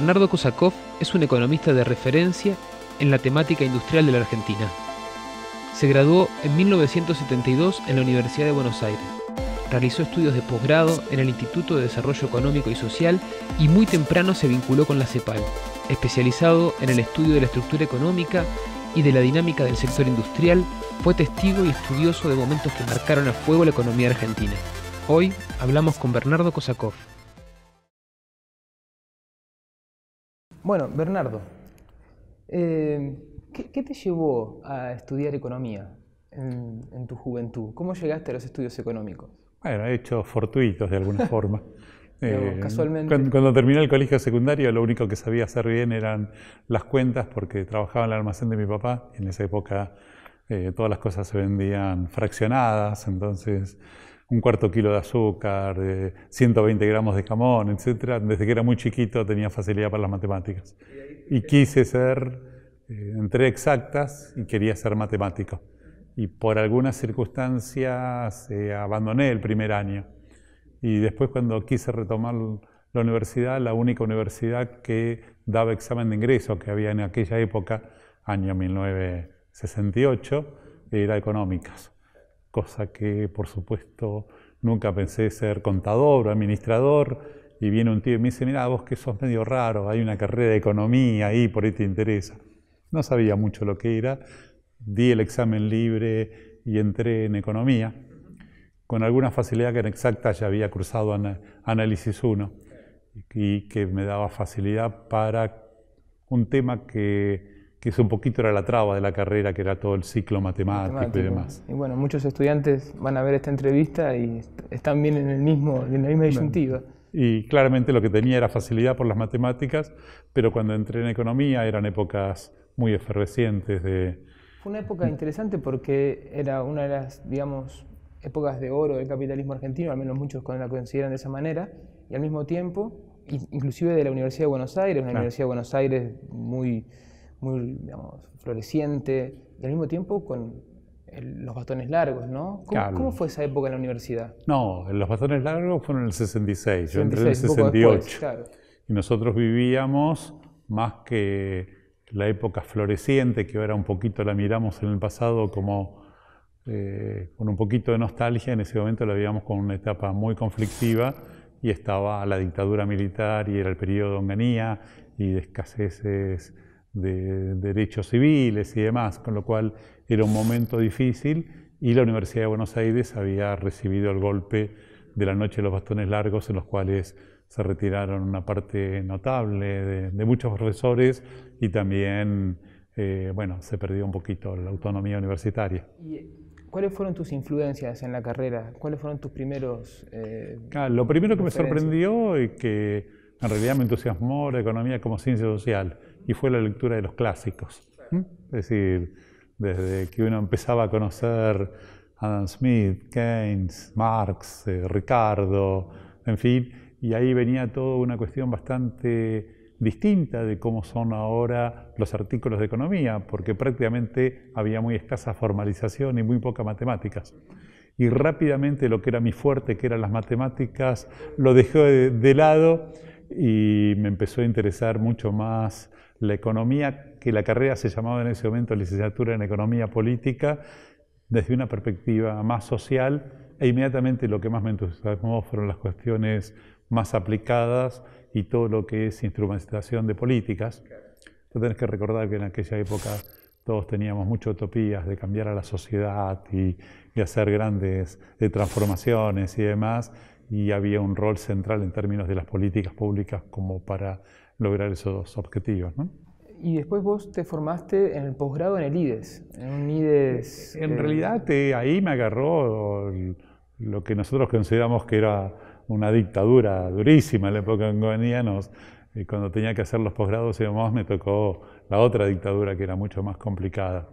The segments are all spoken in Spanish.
Bernardo Kosakov es un economista de referencia en la temática industrial de la Argentina. Se graduó en 1972 en la Universidad de Buenos Aires. Realizó estudios de posgrado en el Instituto de Desarrollo Económico y Social y muy temprano se vinculó con la CEPAL, especializado en el estudio de la estructura económica y de la dinámica del sector industrial, fue testigo y estudioso de momentos que marcaron a fuego la economía argentina. Hoy hablamos con Bernardo Kosakov. Bueno, Bernardo, eh, ¿qué, te llevó a estudiar economía en, tu juventud? ¿Cómo llegaste a los estudios económicos? Bueno, he hecho fortuitos de alguna forma. Eh, casualmente. Cuando, terminé el colegio secundario, lo único que sabía hacer bien eran las cuentas, porque trabajaba en el almacén de mi papá. En esa época eh, todas las cosas se vendían fraccionadas, entonces un cuarto kilo de azúcar, 120 eh, gramos de jamón, etc. Desde que era muy chiquito tenía facilidad para las matemáticas. Y quise ser, eh, entré exactas y quería ser matemático. Y por algunas circunstancias eh, abandoné el primer año. Y después cuando quise retomar la universidad, la única universidad que daba examen de ingreso que había en aquella época, año 1968, era económicas cosa que por supuesto nunca pensé ser contador o administrador. Y viene un tío y me dice, mira, vos que sos medio raro, hay una carrera de economía ahí, por ahí te interesa. No sabía mucho lo que era, di el examen libre y entré en economía, con alguna facilidad que en exacta ya había cruzado análisis 1 y que me daba facilidad para un tema que que eso un poquito era la traba de la carrera, que era todo el ciclo matemático, y demás. Y bueno, muchos estudiantes van a ver esta entrevista y están bien en, el mismo, en la misma disyuntiva. Y claramente lo que tenía era facilidad por las matemáticas, pero cuando entré en economía eran épocas muy efervescientes de... Fue una época interesante porque era una de las, digamos, épocas de oro del capitalismo argentino, al menos muchos la consideran de esa manera, y al mismo tiempo, inclusive de la Universidad de Buenos Aires, una Universidad de Buenos Aires muy muy digamos, floreciente y al mismo tiempo con los bastones largos, ¿no? ¿Cómo, fue esa época en la universidad? No, los bastones largos fueron en el 66, yo entré en el 68. Y nosotros vivíamos más que la época floreciente, que ahora un poquito la miramos en el pasado como eh, con un poquito de nostalgia, en ese momento la vivíamos con una etapa muy conflictiva y estaba la dictadura militar y era el periodo de honganía y de escaseces de derechos civiles y demás, con lo cual era un momento difícil y la Universidad de Buenos Aires había recibido el golpe de la noche de los bastones largos en los cuales se retiraron una parte notable de, muchos profesores y también, eh, bueno, se perdió un poquito la autonomía universitaria. ¿Cuáles fueron tus influencias en la carrera? ¿Cuáles fueron tus primeros... Eh, ah, lo primero que me sorprendió y que en realidad me entusiasmó la economía como ciencia social y fue la lectura de los clásicos. ¿Mm? Es decir, desde que uno empezaba a conocer Adam Smith, Keynes, Marx, eh, Ricardo, en fin, y ahí venía toda una cuestión bastante distinta de cómo son ahora los artículos de economía, porque prácticamente había muy escasa formalización y muy pocas matemáticas. Y rápidamente lo que era mi fuerte, que eran las matemáticas, lo dejé de lado y me empezó a interesar mucho más la economía, que la carrera se llamaba en ese momento licenciatura en economía política, desde una perspectiva más social e inmediatamente lo que más me entusiasmó fueron las cuestiones más aplicadas y todo lo que es instrumentación de políticas. Tú tenés que recordar que en aquella época todos teníamos muchas utopías de cambiar a la sociedad y, de hacer grandes de transformaciones y demás, y había un rol central en términos de las políticas públicas como para lograr esos objetivos. Y después vos te formaste en el posgrado en el IDES, en un IDES... En eh, realidad ahí me agarró lo que nosotros consideramos que era una dictadura durísima en la época de nos y cuando tenía que hacer los posgrados y demás me tocó la otra dictadura que era mucho más complicada.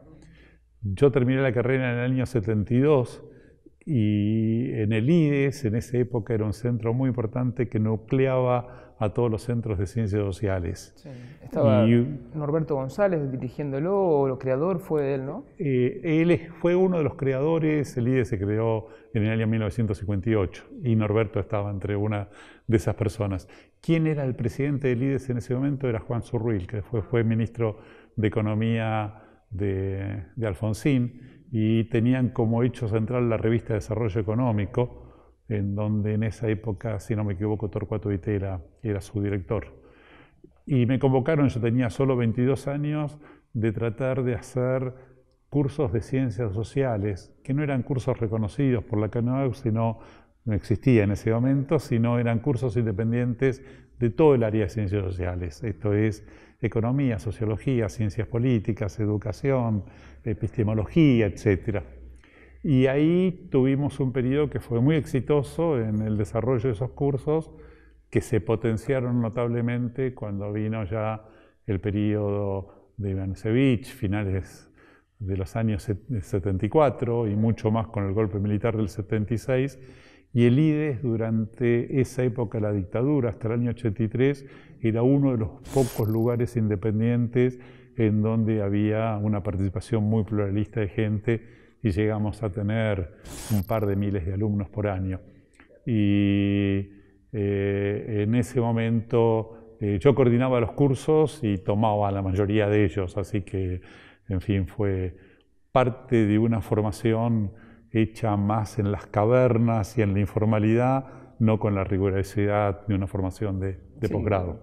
Yo terminé la carrera en el año 72 y en el IDES, en esa época, era un centro muy importante que nucleaba a todos los centros de ciencias sociales. Sí. Estaba Norberto González dirigiéndolo, o el creador fue él, ¿no? Eh, él fue uno de los creadores, el IDES se creó en el año 1958 y Norberto estaba entre una de esas personas. ¿Quién era el presidente del IDES en ese momento? Era Juan Zurruil, que fue, fue ministro de Economía de, de Alfonsín y tenían como hecho central la revista Desarrollo Económico, en donde en esa época, si no me equivoco, Torcuato Vite era, su director. Y me convocaron, yo tenía solo 22 años, de tratar de hacer cursos de ciencias sociales, que no eran cursos reconocidos por la CANAU, sino no existía en ese momento, sino eran cursos independientes de todo el área de ciencias sociales. Esto es economía, sociología, ciencias políticas, educación, epistemología, etc. Y ahí tuvimos un periodo que fue muy exitoso en el desarrollo de esos cursos, que se potenciaron notablemente cuando vino ya el periodo de Sevich, finales de los años 74 y mucho más con el golpe militar del 76, y el IDES durante esa época, la dictadura, hasta el año 83, era uno de los pocos lugares independientes en donde había una participación muy pluralista de gente y llegamos a tener un par de miles de alumnos por año. Y eh, en ese momento eh, yo coordinaba los cursos y tomaba la mayoría de ellos, así que, en fin, fue parte de una formación hecha más en las cavernas y en la informalidad, no con la rigurosidad de una formación de, posgrado.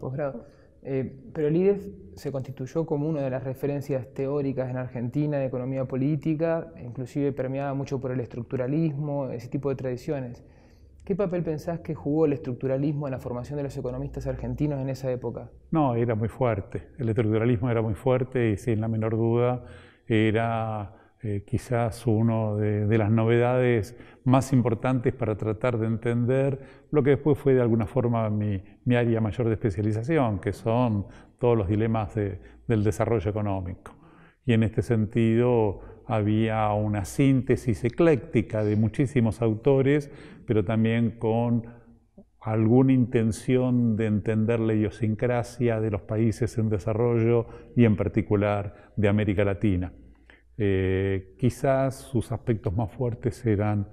Eh, pero el IDEF se constituyó como una de las referencias teóricas en Argentina de economía política, inclusive permeada mucho por el estructuralismo, ese tipo de tradiciones. ¿Qué papel pensás que jugó el estructuralismo en la formación de los economistas argentinos en esa época? No, era muy fuerte. El estructuralismo era muy fuerte y sin la menor duda era eh, quizás una de, las novedades más importantes para tratar de entender lo que después fue de alguna forma mi, área mayor de especialización, que son todos los dilemas del desarrollo económico. Y en este sentido había una síntesis ecléctica de muchísimos autores, pero también con alguna intención de entender la idiosincrasia de los países en desarrollo y en particular de América Latina. Eh, quizás sus aspectos más fuertes eran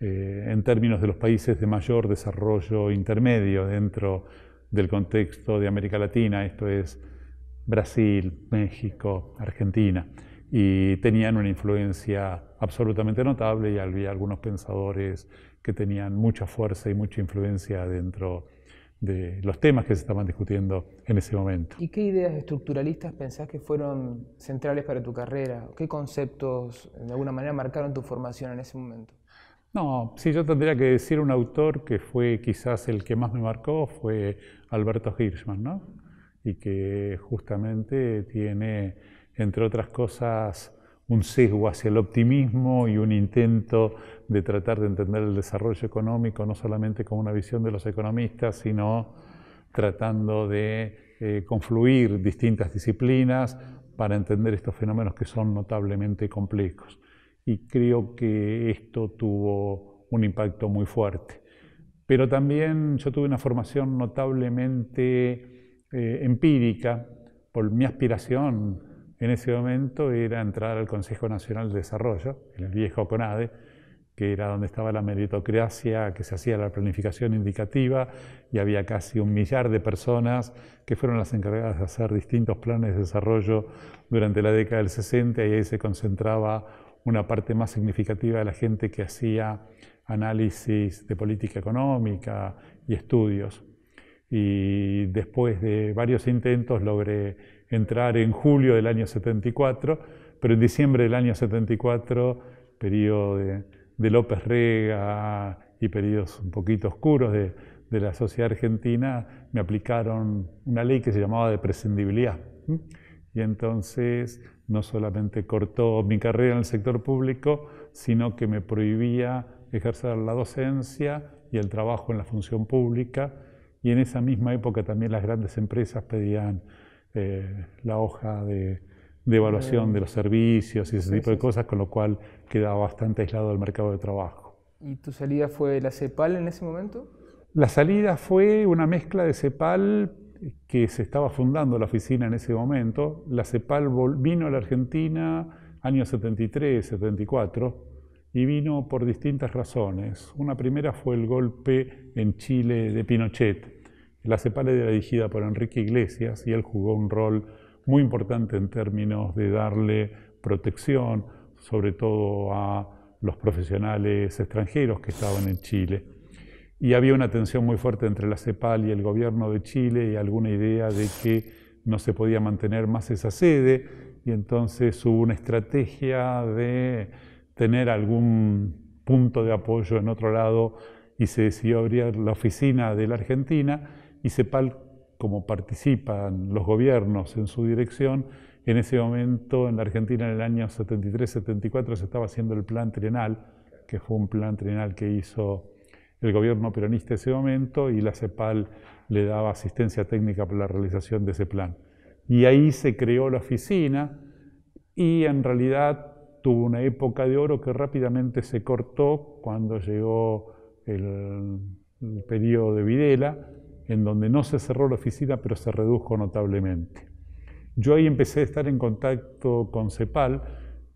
eh, en términos de los países de mayor desarrollo intermedio dentro del contexto de América Latina, esto es Brasil, México, Argentina, y tenían una influencia absolutamente notable y había algunos pensadores que tenían mucha fuerza y mucha influencia dentro de los temas que se estaban discutiendo en ese momento. ¿Y qué ideas estructuralistas pensás que fueron centrales para tu carrera? ¿Qué conceptos de alguna manera marcaron tu formación en ese momento? No, sí, yo tendría que decir un autor que fue quizás el que más me marcó fue Alberto Hirschman, ¿no? Y que justamente tiene, entre otras cosas, un sesgo hacia el optimismo y un intento de tratar de entender el desarrollo económico no solamente con una visión de los economistas, sino tratando de eh, confluir distintas disciplinas para entender estos fenómenos que son notablemente complejos. Y creo que esto tuvo un impacto muy fuerte. Pero también yo tuve una formación notablemente eh, empírica, por mi aspiración en ese momento era entrar al Consejo Nacional de Desarrollo, en el viejo CONADE, que era donde estaba la meritocracia, que se hacía la planificación indicativa y había casi un millar de personas que fueron las encargadas de hacer distintos planes de desarrollo durante la década del 60 y ahí se concentraba una parte más significativa de la gente que hacía análisis de política económica y estudios. Y después de varios intentos logré entrar en julio del año 74, pero en diciembre del año 74, periodo de de López Rega y periodos un poquito oscuros de, la sociedad argentina, me aplicaron una ley que se llamaba de prescindibilidad. Y entonces no solamente cortó mi carrera en el sector público, sino que me prohibía ejercer la docencia y el trabajo en la función pública. Y en esa misma época también las grandes empresas pedían eh, la hoja de, de evaluación de los mm. servicios y ese tipo de cosas, con lo cual quedaba bastante aislado del mercado de trabajo. ¿Y tu salida fue la CEPAL en ese momento? La salida fue una mezcla de CEPAL que se estaba fundando la oficina en ese momento. La CEPAL vino a la Argentina años 73, 74 y vino por distintas razones. Una primera fue el golpe en Chile de Pinochet. La CEPAL era dirigida por Enrique Iglesias y él jugó un rol muy importante en términos de darle protección, sobre todo a los profesionales extranjeros que estaban en Chile. Y había una tensión muy fuerte entre la CEPAL y el gobierno de Chile y alguna idea de que no se podía mantener más esa sede y entonces hubo una estrategia de tener algún punto de apoyo en otro lado y se decidió abrir la oficina de la Argentina y CEPAL como participan los gobiernos en su dirección, en ese momento en la Argentina en el año 73-74 se estaba haciendo el plan trienal, que fue un plan trienal que hizo el gobierno peronista en ese momento y la CEPAL le daba asistencia técnica para la realización de ese plan. Y ahí se creó la oficina y en realidad tuvo una época de oro que rápidamente se cortó cuando llegó el, el periodo de Videla en donde no se cerró la oficina, pero se redujo notablemente. Yo ahí empecé a estar en contacto con CEPAL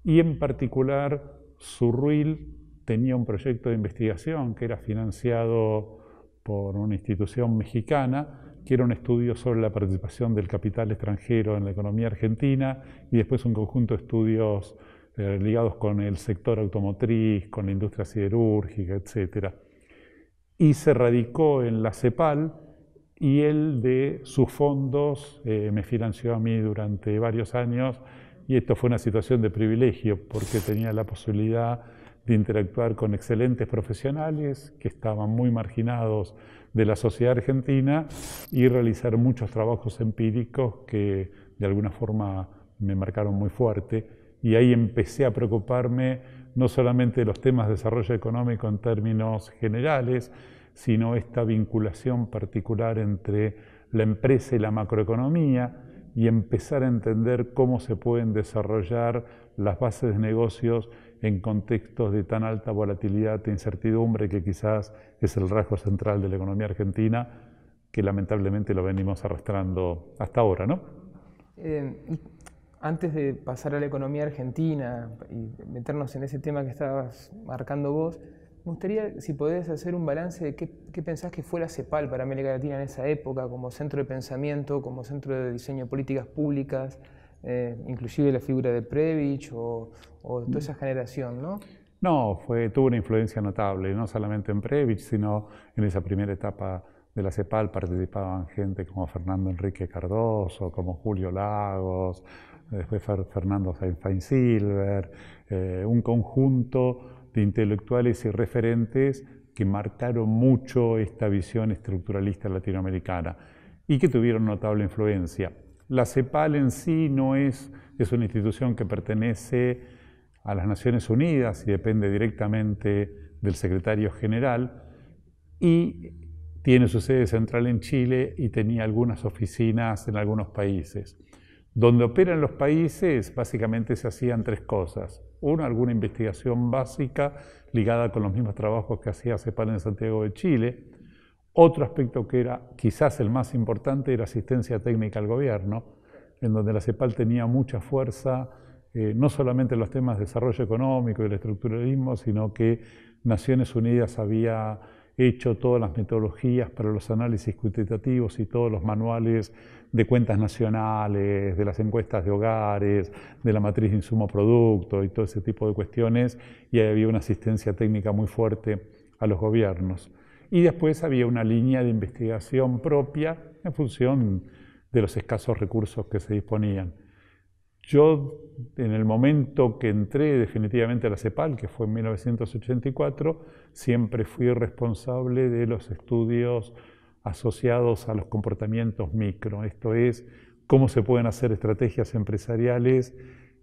y en particular Surruil tenía un proyecto de investigación que era financiado por una institución mexicana, que era un estudio sobre la participación del capital extranjero en la economía argentina y después un conjunto de estudios eh, ligados con el sector automotriz, con la industria siderúrgica, etcétera. Y se radicó en la CEPAL, y el de sus fondos eh, me financió a mí durante varios años y esto fue una situación de privilegio porque tenía la posibilidad de interactuar con excelentes profesionales que estaban muy marginados de la sociedad argentina y realizar muchos trabajos empíricos que de alguna forma me marcaron muy fuerte y ahí empecé a preocuparme no solamente de los temas de desarrollo económico en términos generales, sino esta vinculación particular entre la empresa y la macroeconomía y empezar a entender cómo se pueden desarrollar las bases de negocios en contextos de tan alta volatilidad e incertidumbre que quizás es el rasgo central de la economía argentina, que lamentablemente lo venimos arrastrando hasta ahora, ¿no? Eh, antes de pasar a la economía argentina y meternos en ese tema que estabas marcando vos, me gustaría, si podés, hacer un balance de qué, pensás que fue la CEPAL para América Latina en esa época, como centro de pensamiento, como centro de diseño de políticas públicas, eh, inclusive la figura de Previch o, toda esa generación, ¿no? No, fue, tuvo una influencia notable, no solamente en Previch, sino en esa primera etapa de la CEPAL participaban gente como Fernando Enrique Cardoso, como Julio Lagos, eh, después Fernando Feinsilver, eh, un conjunto de intelectuales y referentes que marcaron mucho esta visión estructuralista latinoamericana y que tuvieron notable influencia. La CEPAL en sí no es, es una institución que pertenece a las Naciones Unidas y depende directamente del secretario general y tiene su sede central en Chile y tenía algunas oficinas en algunos países. Donde operan los países, básicamente se hacían tres cosas una, alguna investigación básica ligada con los mismos trabajos que hacía CEPAL en Santiago de Chile. Otro aspecto que era quizás el más importante era asistencia técnica al gobierno, en donde la CEPAL tenía mucha fuerza, eh, no solamente en los temas de desarrollo económico y el estructuralismo, sino que Naciones Unidas había hecho todas las metodologías para los análisis cuantitativos y todos los manuales de cuentas nacionales, de las encuestas de hogares, de la matriz de insumo-producto y todo ese tipo de cuestiones, y había una asistencia técnica muy fuerte a los gobiernos. Y después había una línea de investigación propia en función de los escasos recursos que se disponían. Yo, en el momento que entré definitivamente a la CEPAL, que fue en 1984, siempre fui responsable de los estudios asociados a los comportamientos micro. Esto es, cómo se pueden hacer estrategias empresariales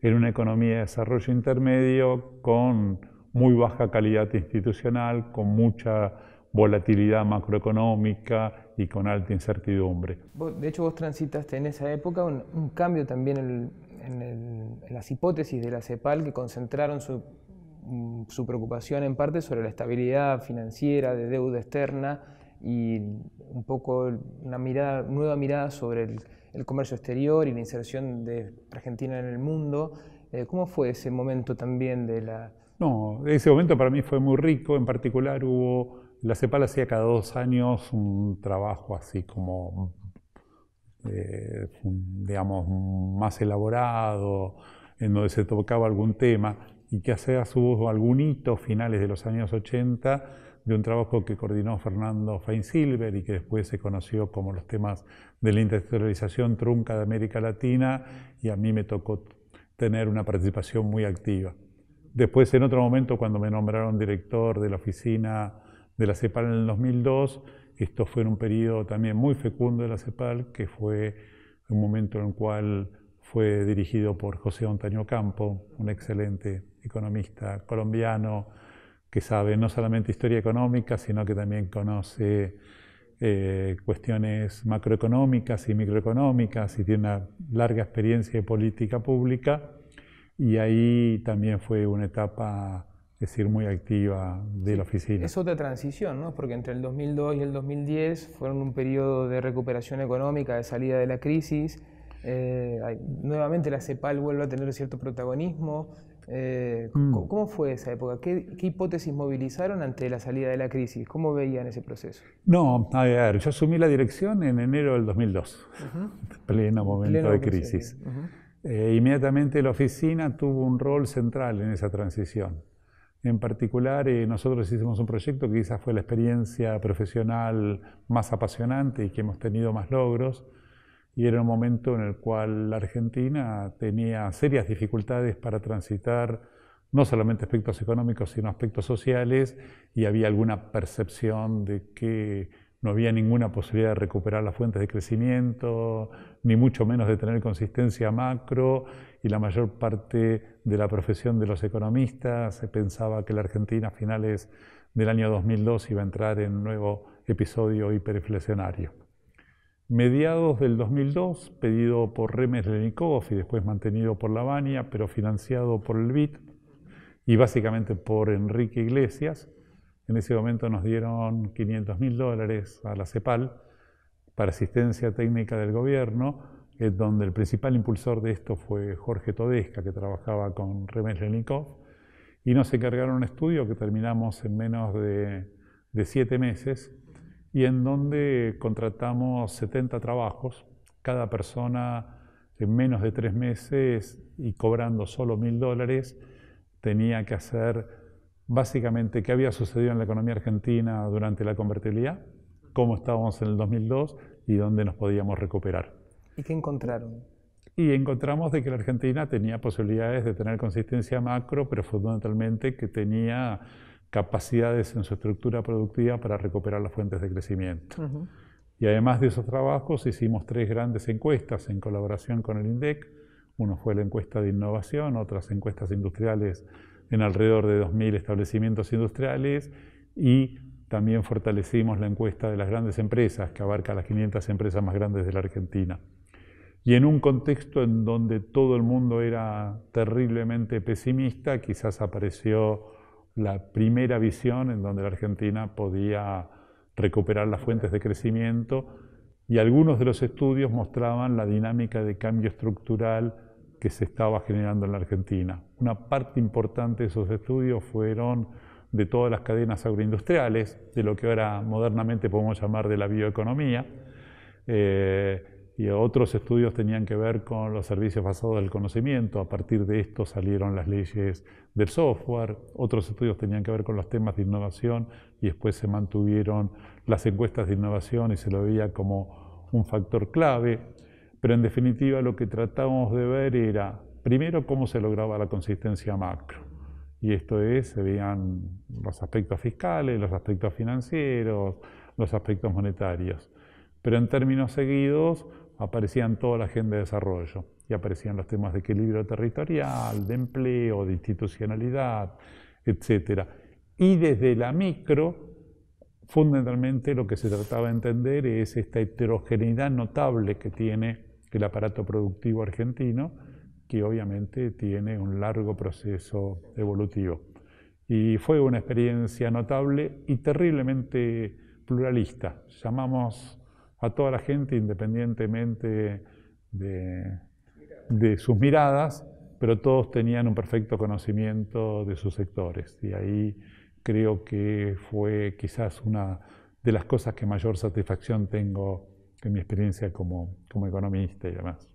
en una economía de desarrollo intermedio con muy baja calidad institucional, con mucha volatilidad macroeconómica y con alta incertidumbre. De hecho, vos transitaste en esa época un, cambio también en, en, las hipótesis de la CEPAL que concentraron su, mm, su preocupación en parte sobre la estabilidad financiera de deuda externa y un poco una mirada, nueva mirada sobre el, comercio exterior y la inserción de Argentina en el mundo. Eh, ¿Cómo fue ese momento también de la...? No, ese momento para mí fue muy rico, en particular hubo, la CEPAL hacía cada dos años un trabajo así como eh, digamos, más elaborado, en donde se tocaba algún tema, y que hace a su algún hito finales de los años 80 de un trabajo que coordinó Fernando Feinsilver y que después se conoció como los temas de la industrialización trunca de América Latina, y a mí me tocó tener una participación muy activa. Después, en otro momento, cuando me nombraron director de la oficina de la CEPAL en el 2002, esto fue en un periodo también muy fecundo de la CEPAL, que fue un momento en el cual fue dirigido por José Antonio Campo, un excelente economista colombiano que sabe no solamente historia económica, sino que también conoce eh, cuestiones macroeconómicas y microeconómicas y tiene una larga experiencia de política pública. Y ahí también fue una etapa es decir, muy activa de la oficina. Es otra transición, ¿no? Porque entre el 2002 y el 2010 fueron un periodo de recuperación económica, de salida de la crisis. Eh, nuevamente la CEPAL vuelve a tener cierto protagonismo. Eh, mm. ¿cómo, fue esa época? ¿Qué, hipótesis movilizaron ante la salida de la crisis? ¿Cómo veían ese proceso? No, a ver, yo asumí la dirección en enero del 2002, pleno momento de crisis. Eh, inmediatamente la oficina tuvo un rol central en esa transición. En particular, eh, nosotros hicimos un proyecto que quizás fue la experiencia profesional más apasionante y que hemos tenido más logros, y era un momento en el cual la Argentina tenía serias dificultades para transitar no solamente aspectos económicos, sino aspectos sociales, y había alguna percepción de que no había ninguna posibilidad de recuperar las fuentes de crecimiento, ni mucho menos de tener consistencia macro, y la mayor parte de la profesión de los economistas pensaba que la Argentina a finales del año 2002 iba a entrar en un nuevo episodio hiperinflacionario. Mediados del 2002, pedido por Remes Lenikov y después mantenido por Lavagna, pero financiado por el BIT y básicamente por Enrique Iglesias, en ese momento nos dieron 500 mil dólares a la CEPAL para asistencia técnica del gobierno es eh, donde el principal impulsor de esto fue Jorge Todesca, que trabajaba con Remes Lenikov, y nos encargaron un estudio que terminamos en menos de, de siete meses y en donde contratamos 70 trabajos, cada persona en menos de tres meses y cobrando solo mil dólares, tenía que hacer básicamente qué había sucedido en la economía argentina durante la convertibilidad, cómo estábamos en el 2002 y dónde nos podíamos recuperar. ¿Y qué encontraron? Y encontramos de que la Argentina tenía posibilidades de tener consistencia macro, pero fundamentalmente que tenía capacidades en su estructura productiva para recuperar las fuentes de crecimiento. Y además de esos trabajos hicimos tres grandes encuestas en colaboración con el INDEC. Uno fue la encuesta de innovación, otras encuestas industriales en alrededor de 2.000 establecimientos industriales y también fortalecimos la encuesta de las grandes empresas, que abarca las 500 empresas más grandes de la Argentina. Y en un contexto en donde todo el mundo era terriblemente pesimista, quizás apareció la primera visión en donde la Argentina podía recuperar las fuentes de crecimiento y algunos de los estudios mostraban la dinámica de cambio estructural que se estaba generando en la Argentina. Una parte importante de esos estudios fueron de todas las cadenas agroindustriales, de lo que ahora modernamente podemos llamar de la bioeconomía. Eh, y otros estudios tenían que ver con los servicios basados del conocimiento. A partir de esto salieron las leyes del software, otros estudios tenían que ver con los temas de innovación y después se mantuvieron las encuestas de innovación y se lo veía como un factor clave. Pero en definitiva lo que tratábamos de ver era, primero, cómo se lograba la consistencia macro. Y esto es, se veían los aspectos fiscales, los aspectos financieros, los aspectos monetarios. Pero en términos seguidos, aparecían toda la agenda de desarrollo y aparecían los temas de equilibrio territorial, de empleo, de institucionalidad, etc. Y desde la micro, fundamentalmente lo que se trataba de entender es esta heterogeneidad notable que tiene el aparato productivo argentino, que obviamente tiene un largo proceso evolutivo. Y fue una experiencia notable y terriblemente pluralista. Llamamos a toda la gente independientemente de, sus miradas, pero todos tenían un perfecto conocimiento de sus sectores. Y ahí creo que fue quizás una de las cosas que mayor satisfacción tengo en mi experiencia como, como economista y demás.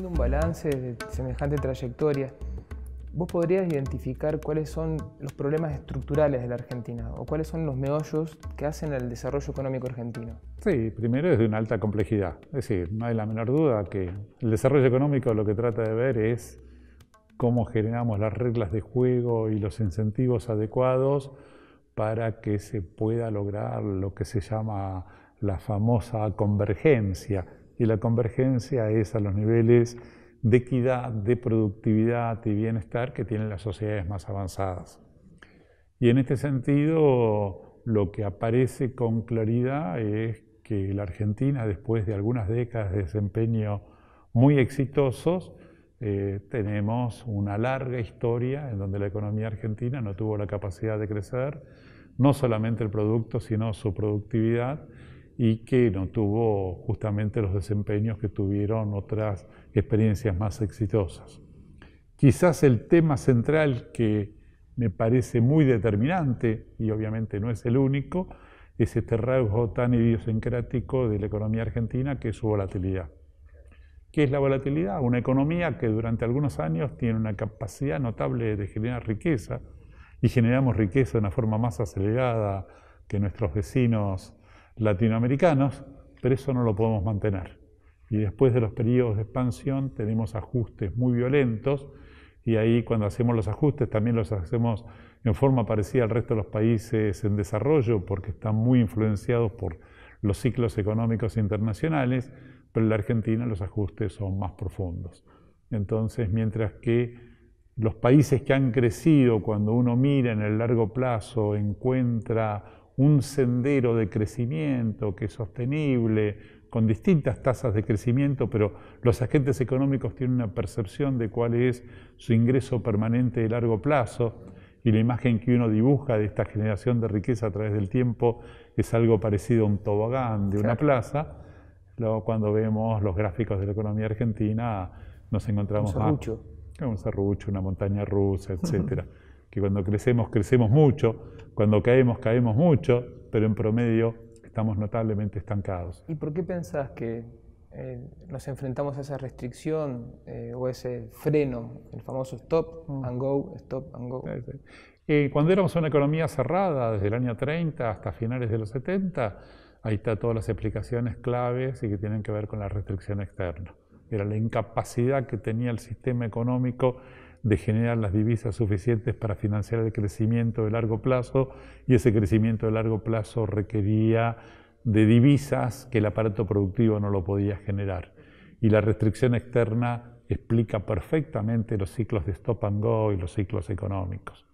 haciendo un balance de semejante trayectoria, ¿vos podrías identificar cuáles son los problemas estructurales de la Argentina o cuáles son los meollos que hacen al desarrollo económico argentino? Sí, primero es de una alta complejidad. Es decir, no hay la menor duda que el desarrollo económico lo que trata de ver es cómo generamos las reglas de juego y los incentivos adecuados para que se pueda lograr lo que se llama la famosa convergencia, y la convergencia es a los niveles de equidad, de productividad y bienestar que tienen las sociedades más avanzadas. Y en este sentido, lo que aparece con claridad es que la Argentina, después de algunas décadas de desempeño muy exitosos, eh, tenemos una larga historia en donde la economía argentina no tuvo la capacidad de crecer, no solamente el producto, sino su productividad, y que no tuvo justamente los desempeños que tuvieron otras experiencias más exitosas. Quizás el tema central que me parece muy determinante, y obviamente no es el único, es este rasgo tan idiosincrático de la economía argentina que es su volatilidad. ¿Qué es la volatilidad? Una economía que durante algunos años tiene una capacidad notable de generar riqueza y generamos riqueza de una forma más acelerada que nuestros vecinos latinoamericanos, pero eso no lo podemos mantener. Y después de los periodos de expansión tenemos ajustes muy violentos y ahí cuando hacemos los ajustes también los hacemos en forma parecida al resto de los países en desarrollo porque están muy influenciados por los ciclos económicos internacionales, pero en la Argentina los ajustes son más profundos. Entonces, mientras que los países que han crecido, cuando uno mira en el largo plazo, encuentra un sendero de crecimiento que es sostenible, con distintas tasas de crecimiento, pero los agentes económicos tienen una percepción de cuál es su ingreso permanente de largo plazo y la imagen que uno dibuja de esta generación de riqueza a través del tiempo es algo parecido a un tobogán de una plaza. Luego cuando vemos los gráficos de la economía argentina nos encontramos un un serrucho una montaña rusa, etcétera. que cuando crecemos crecemos mucho, cuando caemos, caemos mucho, pero en promedio estamos notablemente estancados. ¿Y por qué pensás que eh, nos enfrentamos a esa restricción eh, o ese freno, el famoso stop mm. and go, stop and go? cuando éramos una economía cerrada, desde el año 30 hasta finales de los 70, ahí está todas las explicaciones claves y que tienen que ver con la restricción externa. Era la incapacidad que tenía el sistema económico de generar las divisas suficientes para financiar el crecimiento de largo plazo y ese crecimiento de largo plazo requería de divisas que el aparato productivo no lo podía generar. Y la restricción externa explica perfectamente los ciclos de stop and go y los ciclos económicos.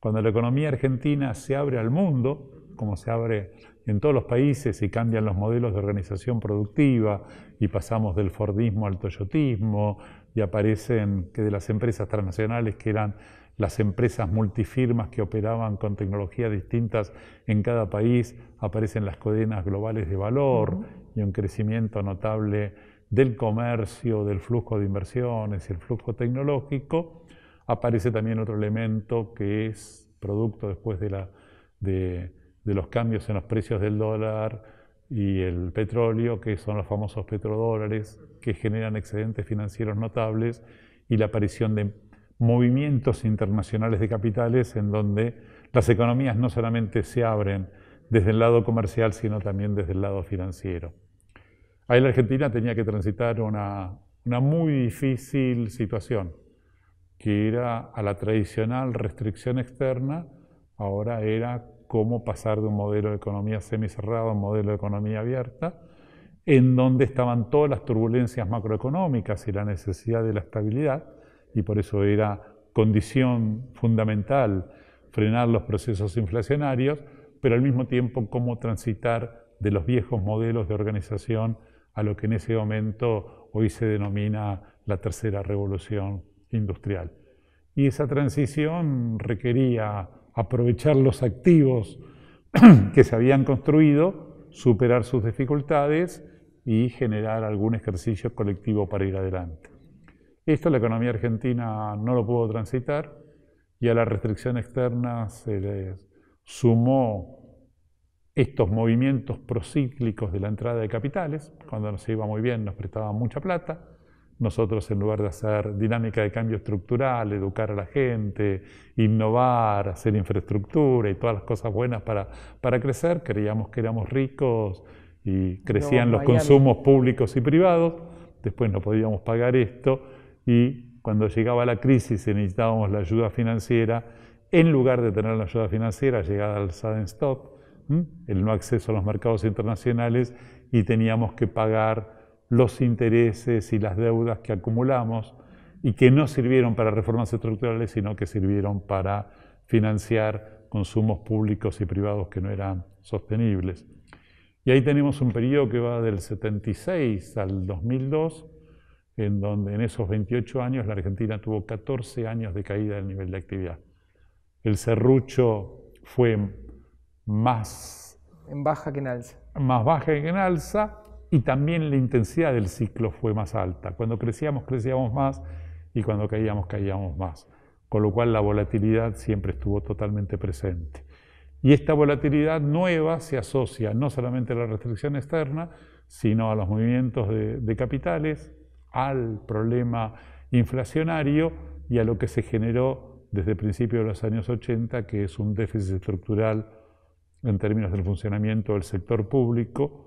Cuando la economía argentina se abre al mundo, como se abre en todos los países y cambian los modelos de organización productiva y pasamos del Fordismo al Toyotismo, y aparecen que de las empresas transnacionales que eran las empresas multifirmas que operaban con tecnologías distintas en cada país, aparecen las cadenas globales de valor y un crecimiento notable del comercio, del flujo de inversiones y el flujo tecnológico. Aparece también otro elemento que es producto después de los cambios en los precios del dólar, y el petróleo, que son los famosos petrodólares, que generan excedentes financieros notables y la aparición de movimientos internacionales de capitales en donde las economías no solamente se abren desde el lado comercial, sino también desde el lado financiero. Ahí la Argentina tenía que transitar una, una muy difícil situación, que era a la tradicional restricción externa, ahora era cómo pasar de un modelo de economía semicerrado a un modelo de economía abierta, en donde estaban todas las turbulencias macroeconómicas y la necesidad de la estabilidad, y por eso era condición fundamental frenar los procesos inflacionarios, pero al mismo tiempo cómo transitar de los viejos modelos de organización a lo que en ese momento hoy se denomina la tercera revolución industrial. Y esa transición requería aprovechar los activos que se habían construido, superar sus dificultades y generar algún ejercicio colectivo para ir adelante. Esto la economía argentina no lo pudo transitar y a la restricción externa se le sumó estos movimientos procíclicos de la entrada de capitales, cuando nos iba muy bien nos prestaban mucha plata, nosotros en lugar de hacer dinámica de cambio estructural, educar a la gente, innovar, hacer infraestructura y todas las cosas buenas para, para crecer, creíamos que éramos ricos y crecían los consumos públicos y privados, después no podíamos pagar esto y cuando llegaba la crisis necesitábamos la ayuda financiera, en lugar de tener la ayuda financiera llegada al sudden stop, el no acceso a los mercados internacionales y teníamos que pagar los intereses y las deudas que acumulamos y que no sirvieron para reformas estructurales, sino que sirvieron para financiar consumos públicos y privados que no eran sostenibles. Y ahí tenemos un periodo que va del 76 al 2002, en donde en esos 28 años la Argentina tuvo 14 años de caída del nivel de actividad. El serrucho fue más... En baja que en alza. Más baja que en alza, y también la intensidad del ciclo fue más alta. Cuando crecíamos, crecíamos más y cuando caíamos, caíamos más. Con lo cual la volatilidad siempre estuvo totalmente presente. Y esta volatilidad nueva se asocia no solamente a la restricción externa, sino a los movimientos de, capitales, al problema inflacionario y a lo que se generó desde el principio de los años 80, que es un déficit estructural en términos del funcionamiento del sector público,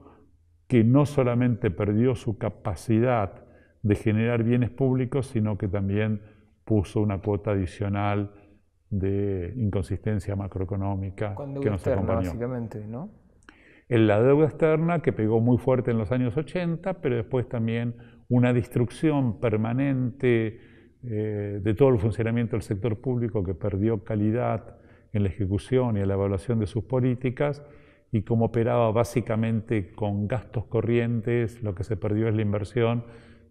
que no solamente perdió su capacidad de generar bienes públicos, sino que también puso una cuota adicional de inconsistencia macroeconómica Con deuda que nos externa, Básicamente, ¿no? En la deuda externa que pegó muy fuerte en los años 80, pero después también una destrucción permanente eh, de todo el funcionamiento del sector público que perdió calidad en la ejecución y en la evaluación de sus políticas y como operaba básicamente con gastos corrientes, lo que se perdió es la inversión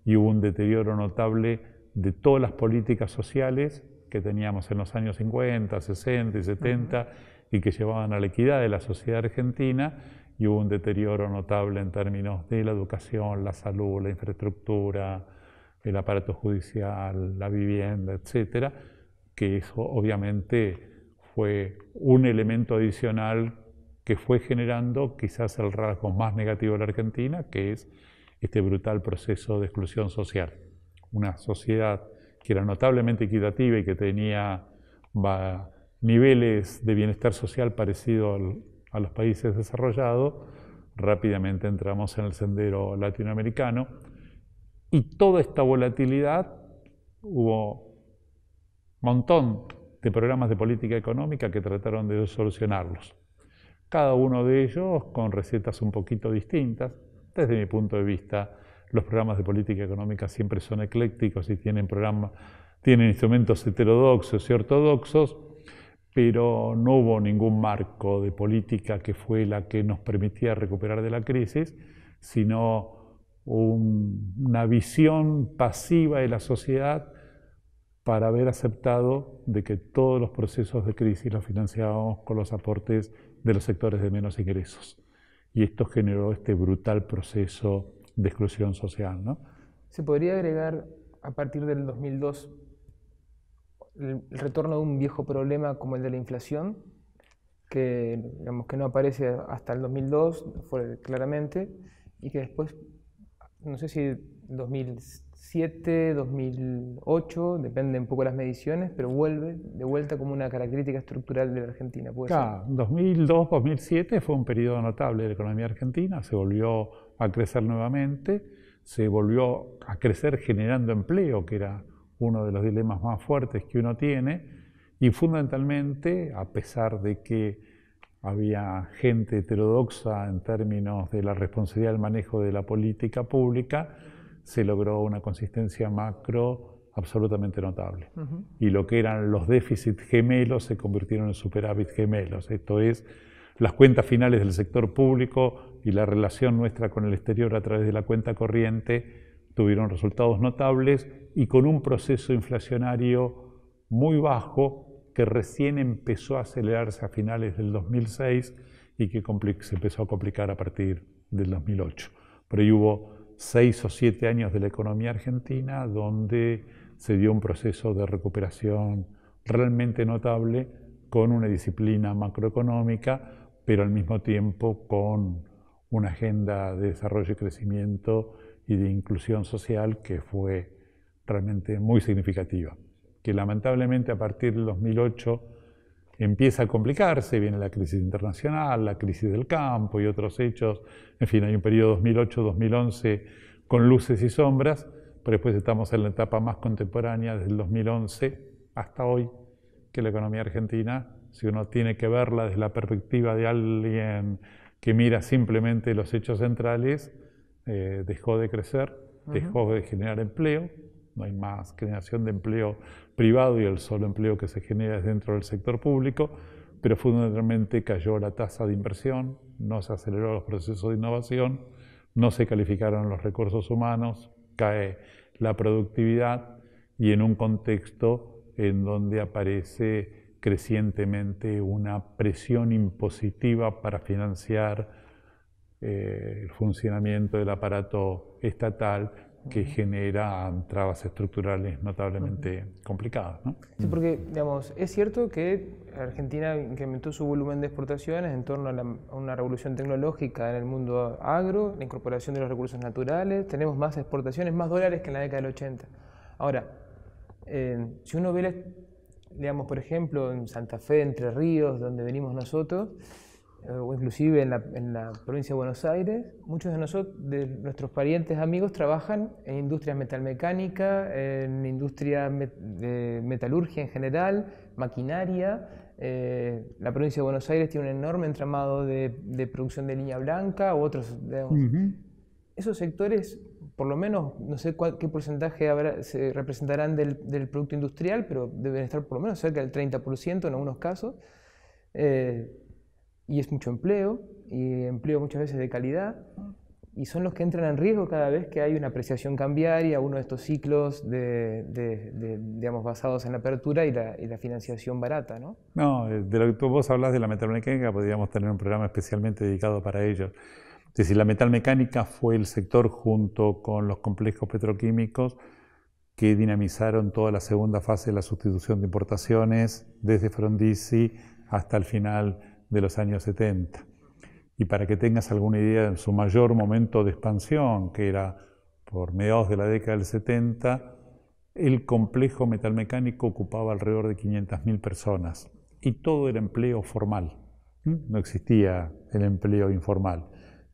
y hubo un deterioro notable de todas las políticas sociales que teníamos en los años 50, 60 y 70 y que llevaban a la equidad de la sociedad argentina y hubo un deterioro notable en términos de la educación, la salud, la infraestructura, el aparato judicial, la vivienda, etcétera, que eso obviamente fue un elemento adicional que fue generando quizás el rasgo más negativo de la Argentina, que es este brutal proceso de exclusión social. Una sociedad que era notablemente equitativa y que tenía niveles de bienestar social parecido a los países desarrollados, rápidamente entramos en el sendero latinoamericano y toda esta volatilidad hubo un montón de programas de política económica que trataron de solucionarlos cada uno de ellos con recetas un poquito distintas. Desde mi punto de vista, los programas de política económica siempre son eclécticos y tienen, programas, tienen instrumentos heterodoxos y ortodoxos, pero no hubo ningún marco de política que fue la que nos permitía recuperar de la crisis, sino una visión pasiva de la sociedad para haber aceptado de que todos los procesos de crisis los financiábamos con los aportes de los sectores de menos ingresos. Y esto generó este brutal proceso de exclusión social. ¿no? ¿Se podría agregar a partir del 2002 el, retorno de un viejo problema como el de la inflación? que digamos que no aparece hasta el 2002 fue claramente y que después no sé si 2000 2007, 2008, depende un poco las mediciones, pero vuelve de vuelta como una característica estructural de la Argentina. ¿puede 2002, 2007 fue un periodo notable de la economía argentina, se volvió a crecer nuevamente, se volvió a crecer generando empleo, que era uno de los dilemas más fuertes que uno tiene, y fundamentalmente, a pesar de que había gente heterodoxa en términos de la responsabilidad del manejo de la política pública, se logró una consistencia macro absolutamente notable. Y lo que eran los déficits gemelos se convirtieron en superávit gemelos. Esto es, las cuentas finales del sector público y la relación nuestra con el exterior a través de la cuenta corriente tuvieron resultados notables y con un proceso inflacionario muy bajo que recién empezó a acelerarse a finales del 2006 y que se empezó a complicar a partir del 2008. pero ahí hubo seis o siete años de la economía argentina, donde se dio un proceso de recuperación realmente notable con una disciplina macroeconómica, pero al mismo tiempo con una agenda de desarrollo y crecimiento y de inclusión social que fue realmente muy significativa, que lamentablemente a partir del 2008 empieza a complicarse, viene la crisis internacional, la crisis del campo y otros hechos, en fin, hay un periodo 2008-2011 con luces y sombras, pero después estamos en la etapa más contemporánea desde el 2011 hasta hoy, que la economía argentina, si uno tiene que verla desde la perspectiva de alguien que mira simplemente los hechos centrales, eh, dejó de crecer, dejó de generar empleo, no hay más creación de empleo privado y el solo empleo que se genera es dentro del sector público, pero fundamentalmente cayó la tasa de inversión, no se aceleró los procesos de innovación, no se calificaron los recursos humanos, cae la productividad y en un contexto en donde aparece crecientemente una presión impositiva para financiar eh, el funcionamiento del aparato estatal que generan trabas estructurales notablemente complicadas. ¿no? Sí, porque digamos, es cierto que Argentina incrementó su volumen de exportaciones en torno a, una revolución tecnológica en el mundo agro, la incorporación de los recursos naturales, tenemos más exportaciones, más dólares que en la década del 80. Ahora, eh, si uno ve, digamos, por ejemplo, en Santa Fe, Entre Ríos, donde venimos nosotros, eh, o inclusive en la, provincia de Buenos Aires, muchos de nosotros, de nuestros parientes, amigos, trabajan en industrias metalmecánica, en industria de metalurgia en general, maquinaria. Eh, la provincia de Buenos Aires tiene un enorme entramado de, producción de línea blanca u otros. Esos sectores, por lo menos, no sé qué porcentaje habrá, se representarán del, producto industrial, pero deben estar por lo menos cerca del 30% en algunos casos. Eh, y es mucho empleo, y empleo muchas veces de calidad, y son los que entran en riesgo cada vez que hay una apreciación cambiaria, uno de estos ciclos de, de, digamos, basados en la apertura y la, financiación barata, ¿no? No, de lo que tú vos hablas de la metalmecánica, podríamos tener un programa especialmente dedicado para ello. Es decir, la metalmecánica fue el sector junto con los complejos petroquímicos que dinamizaron toda la segunda fase de la sustitución de importaciones, desde Frondizi hasta el final de los años 70. Y para que tengas alguna idea, en su mayor momento de expansión, que era por mediados de la década del 70, el complejo metalmecánico ocupaba alrededor de 500.000 personas y todo era empleo formal, no existía el empleo informal.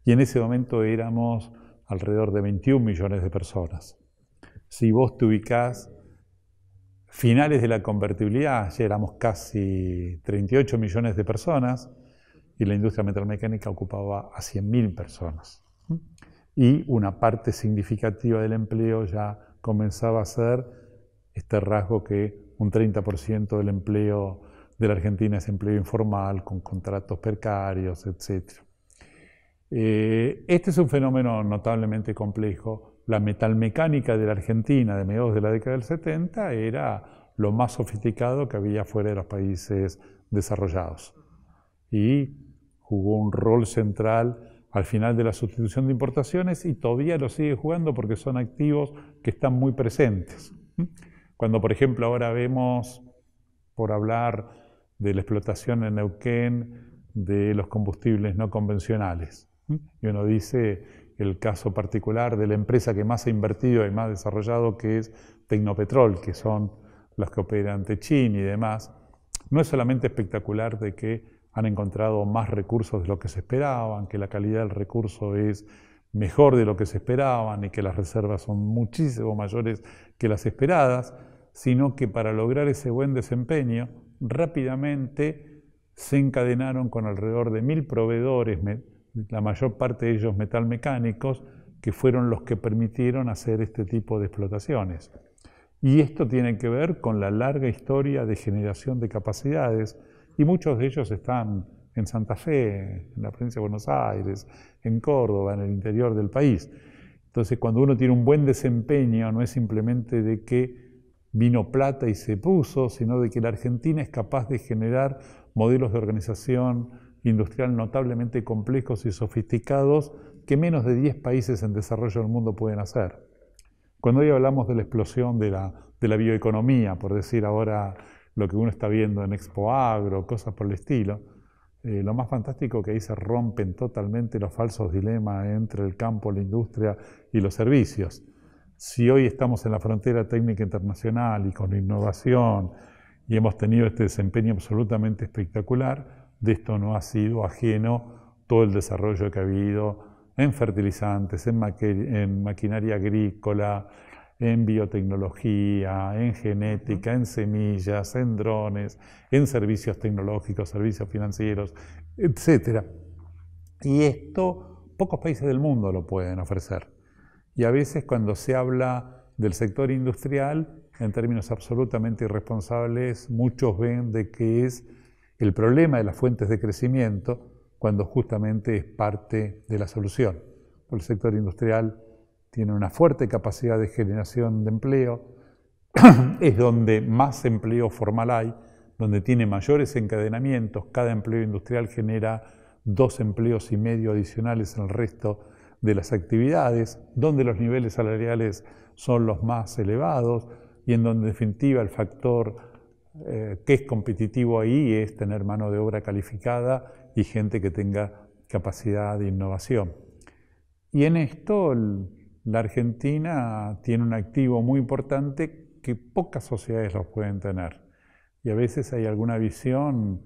Y en ese momento éramos alrededor de 21 millones de personas. Si vos te ubicás finales de la convertibilidad, ya éramos casi 38 millones de personas y la industria metalmecánica ocupaba a 100.000 personas. Y una parte significativa del empleo ya comenzaba a ser este rasgo que un 30% del empleo de la Argentina es empleo informal, con contratos precarios, etc. Eh, este es un fenómeno notablemente complejo la metalmecánica de la Argentina de mediados de la década del 70 era lo más sofisticado que había fuera de los países desarrollados. Y jugó un rol central al final de la sustitución de importaciones y todavía lo sigue jugando porque son activos que están muy presentes. Cuando, por ejemplo, ahora vemos, por hablar de la explotación en Neuquén de los combustibles no convencionales, y uno dice, el caso particular de la empresa que más ha invertido y más desarrollado, que es Tecnopetrol, que son las que operan Techin y demás, no es solamente espectacular de que han encontrado más recursos de lo que se esperaban, que la calidad del recurso es mejor de lo que se esperaban y que las reservas son muchísimo mayores que las esperadas, sino que para lograr ese buen desempeño rápidamente se encadenaron con alrededor de mil proveedores la mayor parte de ellos metalmecánicos, que fueron los que permitieron hacer este tipo de explotaciones. Y esto tiene que ver con la larga historia de generación de capacidades, y muchos de ellos están en Santa Fe, en la provincia de Buenos Aires, en Córdoba, en el interior del país. Entonces, cuando uno tiene un buen desempeño, no es simplemente de que vino plata y se puso, sino de que la Argentina es capaz de generar modelos de organización, industrial notablemente complejos y sofisticados que menos de 10 países en desarrollo del mundo pueden hacer. Cuando hoy hablamos de la explosión de la, bioeconomía, por decir ahora lo que uno está viendo en Expo Agro, cosas por el estilo, eh, lo más fantástico que ahí se rompen totalmente los falsos dilemas entre el campo, la industria y los servicios. Si hoy estamos en la frontera técnica internacional y con innovación y hemos tenido este desempeño absolutamente espectacular, de esto no ha sido ajeno todo el desarrollo que ha habido en fertilizantes, en, maquinaria agrícola, en biotecnología, en genética, en semillas, en drones, en servicios tecnológicos, servicios financieros, etc. Y esto pocos países del mundo lo pueden ofrecer. Y a veces cuando se habla del sector industrial, en términos absolutamente irresponsables, muchos ven de que es el problema de las fuentes de crecimiento cuando justamente es parte de la solución. El sector industrial tiene una fuerte capacidad de generación de empleo, es donde más empleo formal hay, donde tiene mayores encadenamientos, cada empleo industrial genera dos empleos y medio adicionales en el resto de las actividades, donde los niveles salariales son los más elevados y en donde en definitiva el factor eh, que es competitivo ahí es tener mano de obra calificada y gente que tenga capacidad de innovación. Y en esto la Argentina tiene un activo muy importante que pocas sociedades lo pueden tener. Y a veces hay alguna visión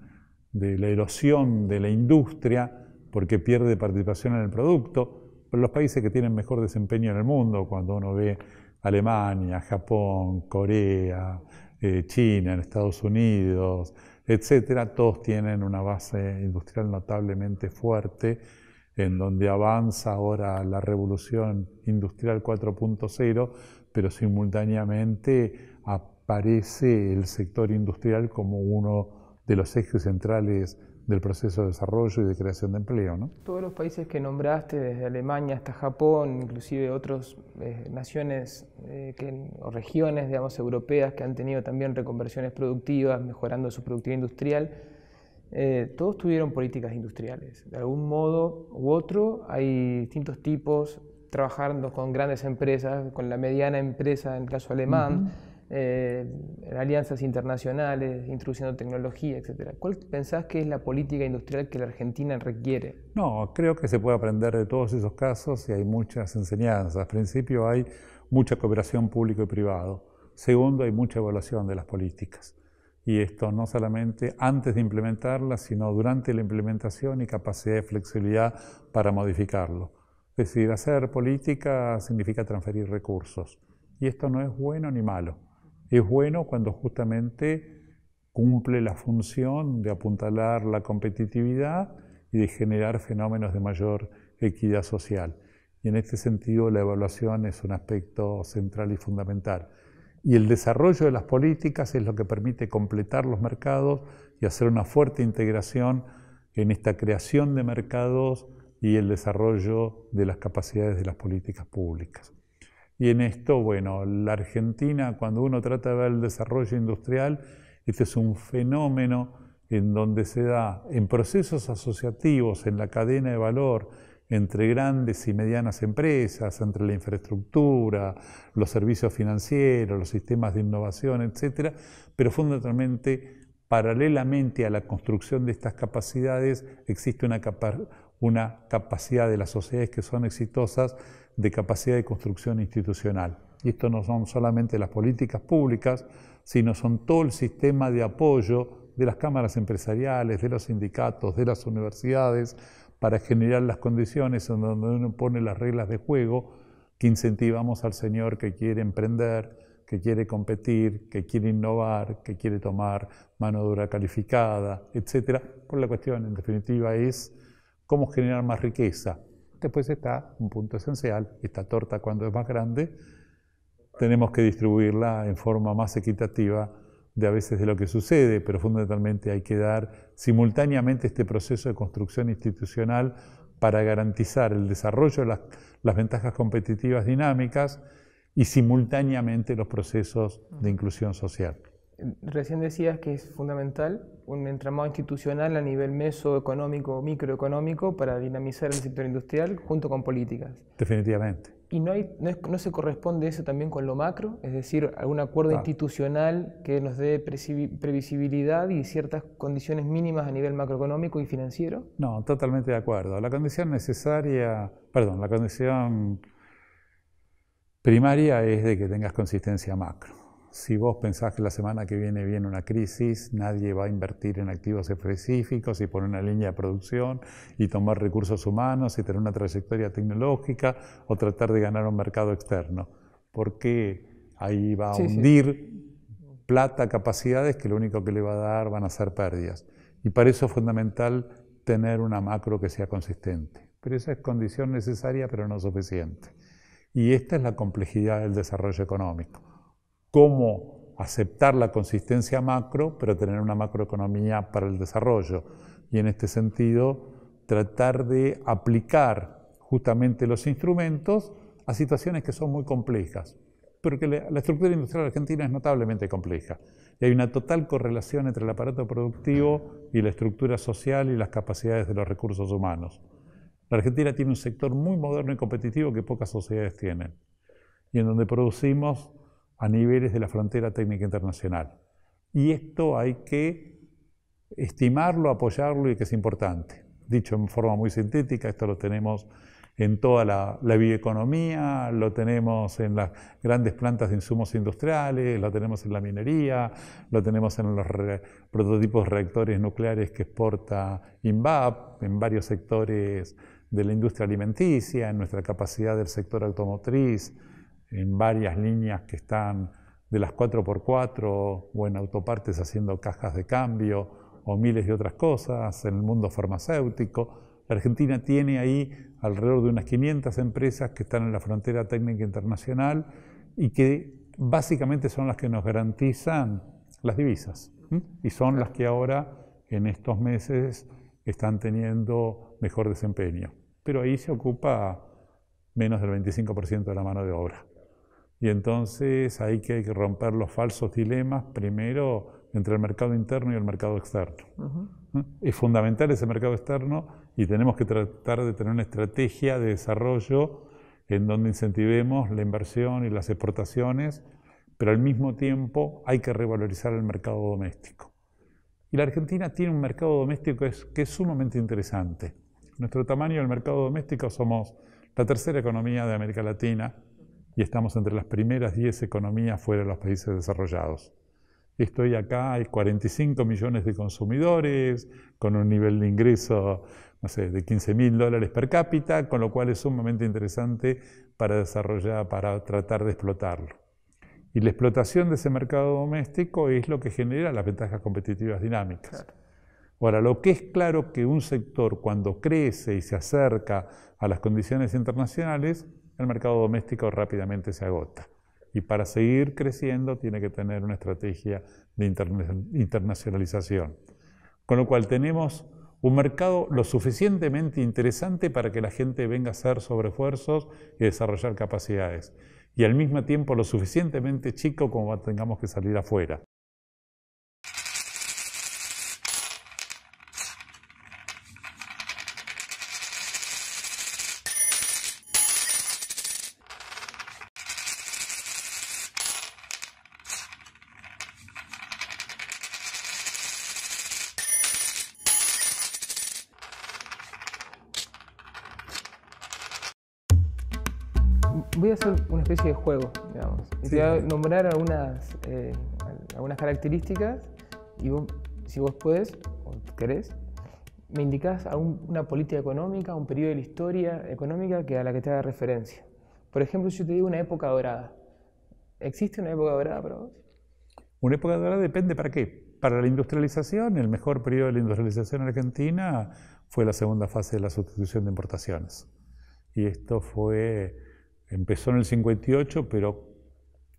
de la erosión de la industria porque pierde participación en el producto, pero los países que tienen mejor desempeño en el mundo, cuando uno ve Alemania, Japón, Corea, eh, China, en Estados Unidos, etcétera, todos tienen una base industrial notablemente fuerte, en donde avanza ahora la revolución industrial 4.0, pero simultáneamente aparece el sector industrial como uno de los ejes centrales del proceso de desarrollo y de creación de empleo. ¿no? Todos los países que nombraste, desde Alemania hasta Japón, inclusive otras eh, naciones eh, que, o regiones digamos, europeas que han tenido también reconversiones productivas, mejorando su productividad industrial, eh, todos tuvieron políticas industriales. De algún modo u otro hay distintos tipos, trabajando con grandes empresas, con la mediana empresa en el caso alemán eh, alianzas internacionales, introduciendo tecnología, etcétera. ¿Cuál pensás que es la política industrial que la Argentina requiere? No, creo que se puede aprender de todos esos casos y hay muchas enseñanzas. Al principio hay mucha cooperación público y privado. Segundo, hay mucha evaluación de las políticas. Y esto no solamente antes de implementarlas, sino durante la implementación y capacidad de flexibilidad para modificarlo. Es decir, hacer política significa transferir recursos. Y esto no es bueno ni malo es bueno cuando justamente cumple la función de apuntalar la competitividad y de generar fenómenos de mayor equidad social. Y en este sentido la evaluación es un aspecto central y fundamental. Y el desarrollo de las políticas es lo que permite completar los mercados y hacer una fuerte integración en esta creación de mercados y el desarrollo de las capacidades de las políticas públicas. Y en esto, bueno, la Argentina, cuando uno trata de ver el desarrollo industrial, este es un fenómeno en donde se da en procesos asociativos, en la cadena de valor, entre grandes y medianas empresas, entre la infraestructura, los servicios financieros, los sistemas de innovación, etcétera, pero fundamentalmente paralelamente a la construcción de estas capacidades existe una capacidad de las sociedades que son exitosas de capacidad de construcción institucional. Y esto no son solamente las políticas públicas, sino son todo el sistema de apoyo de las cámaras empresariales, de los sindicatos, de las universidades, para generar las condiciones en donde uno pone las reglas de juego que incentivamos al señor que quiere emprender, que quiere competir, que quiere innovar, que quiere tomar mano dura calificada, etc. Por la cuestión, en definitiva, es cómo generar más riqueza, Después pues está un punto esencial, esta torta cuando es más grande, tenemos que distribuirla en forma más equitativa de a veces de lo que sucede, pero fundamentalmente hay que dar simultáneamente este proceso de construcción institucional para garantizar el desarrollo de las, las ventajas competitivas dinámicas y simultáneamente los procesos de inclusión social. Recién decías que es fundamental un entramado institucional a nivel mesoeconómico, microeconómico, para dinamizar el sector industrial junto con políticas. Definitivamente. ¿Y no, hay, no, se corresponde eso también con lo macro? Es decir, algún acuerdo institucional que nos dé previsibilidad y ciertas condiciones mínimas a nivel macroeconómico y financiero? No, totalmente de acuerdo. La condición necesaria, perdón, la condición primaria es de que tengas consistencia macro si vos pensás que la semana que viene viene una crisis, nadie va a invertir en activos específicos y poner una línea de producción y tomar recursos humanos y tener una trayectoria tecnológica o tratar de ganar un mercado externo, porque ahí va a hundir plata, capacidades que lo único que le va a dar van a ser pérdidas. Y para eso es fundamental tener una macro que sea consistente. Pero esa es condición necesaria, pero no suficiente. Y esta es la complejidad del desarrollo económico cómo aceptar la consistencia macro, pero tener una macroeconomía para el desarrollo. Y en este sentido, tratar de aplicar justamente los instrumentos a situaciones que son muy complejas, porque la estructura industrial argentina es notablemente compleja. Y hay una total correlación entre el aparato productivo y la estructura social y las capacidades de los recursos humanos. La Argentina tiene un sector muy moderno y competitivo que pocas sociedades tienen, y en donde producimos a niveles de la frontera técnica internacional. Y esto hay que estimarlo, apoyarlo y que es importante. Dicho en forma muy sintética, esto lo tenemos en toda la, la, bioeconomía, lo tenemos en las grandes plantas de insumos industriales, lo tenemos en la minería, lo tenemos en los prototipos reactores nucleares que exporta INVAP, en varios sectores de la industria alimenticia, en nuestra capacidad del sector automotriz, en varias líneas que están de las 4x4 o en autopartes haciendo cajas de cambio o miles de otras cosas, en el mundo farmacéutico. La Argentina tiene ahí alrededor de unas 500 empresas que están en la frontera técnica internacional y que básicamente son las que nos garantizan las divisas y son las que ahora en estos meses están teniendo mejor desempeño. Pero ahí se ocupa menos del 25% de la mano de obra. Y entonces hay que romper los falsos dilemas primero entre el mercado interno y el mercado externo. Es fundamental ese mercado externo y tenemos que tratar de tener una estrategia de desarrollo en donde incentivemos la inversión y las exportaciones, pero al mismo tiempo hay que revalorizar el mercado doméstico. Y la Argentina tiene un mercado doméstico que es sumamente interesante. Nuestro tamaño del mercado doméstico somos la tercera economía de América Latina, y estamos entre las primeras 10 economías fuera de los países desarrollados. Estoy acá, hay 45 millones de consumidores, con un nivel de ingreso, de 15 mil dólares per cápita, con lo cual es sumamente interesante para desarrollar, para tratar de explotarlo. Y la explotación de ese mercado doméstico es lo que genera las ventajas competitivas dinámicas. Ahora, lo que es claro que un sector cuando crece y se acerca a las condiciones internacionales, el mercado doméstico rápidamente se agota. Y para seguir creciendo tiene que tener una estrategia de internacionalización. Con lo cual tenemos un mercado lo suficientemente interesante para que la gente venga a hacer sobrefuerzos y desarrollar capacidades. Y al mismo tiempo lo suficientemente chico como tengamos que salir afuera. te voy a nombrar algunas, eh, algunas características y si vos puedes, o querés, me indicás a una política económica, un periodo de la historia económica que a la que te haga referencia. Por ejemplo, si yo te digo una época dorada, ¿existe una época dorada para vos? Una época dorada depende para qué. Para la industrialización, el mejor periodo de la industrialización argentina fue la segunda fase de la sustitución de importaciones. Y esto fue, empezó en el 58, pero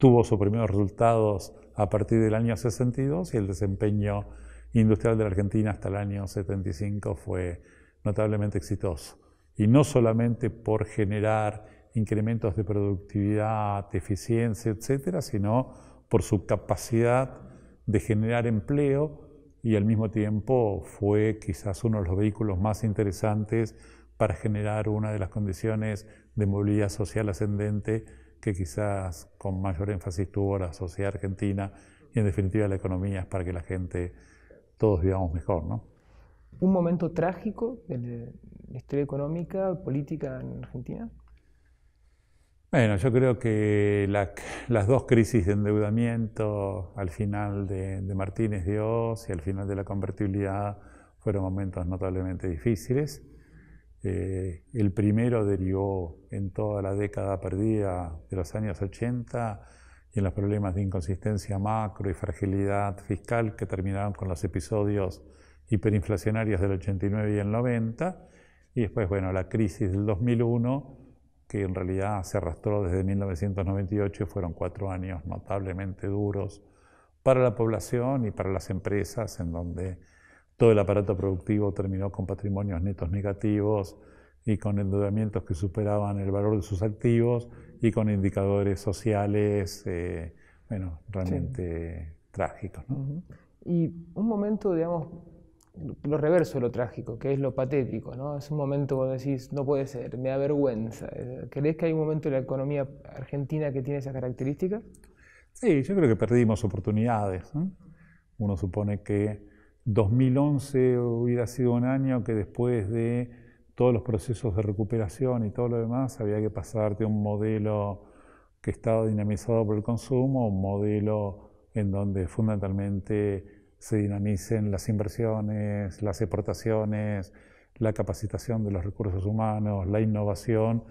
tuvo sus primeros resultados a partir del año 62 y el desempeño industrial de la Argentina hasta el año 75 fue notablemente exitoso. Y no solamente por generar incrementos de productividad, eficiencia, etcétera, sino por su capacidad de generar empleo y al mismo tiempo fue quizás uno de los vehículos más interesantes para generar una de las condiciones de movilidad social ascendente que quizás con mayor énfasis tuvo la sociedad argentina y en definitiva la economía es para que la gente, todos vivamos mejor. ¿no? ¿Un momento trágico de la historia económica, política en Argentina? Bueno, yo creo que las dos crisis de endeudamiento al final de, de Martínez Dios y al final de la convertibilidad fueron momentos notablemente difíciles. Eh, el primero derivó en toda la década perdida de los años 80 y en los problemas de inconsistencia macro y fragilidad fiscal que terminaron con los episodios hiperinflacionarios del 89 y el 90. Y después, bueno, la crisis del 2001, que en realidad se arrastró desde 1998 fueron cuatro años notablemente duros para la población y para las empresas en donde todo el aparato productivo terminó con patrimonios netos negativos y con endeudamientos que superaban el valor de sus activos y con indicadores sociales, eh, bueno, realmente trágicos. Y un momento, digamos, lo reverso de lo trágico, que es lo patético, ¿no? Es un momento donde decís, no puede ser, me da vergüenza. ¿Crees que hay un momento en la economía argentina que tiene esas características? Sí, yo creo que perdimos oportunidades. Uno supone que 2011 hubiera sido un año que después de todos los procesos de recuperación y todo lo demás, había que pasar de un modelo que estaba dinamizado por el consumo, un modelo en donde fundamentalmente se dinamicen las inversiones, las exportaciones, la capacitación de los recursos humanos, la innovación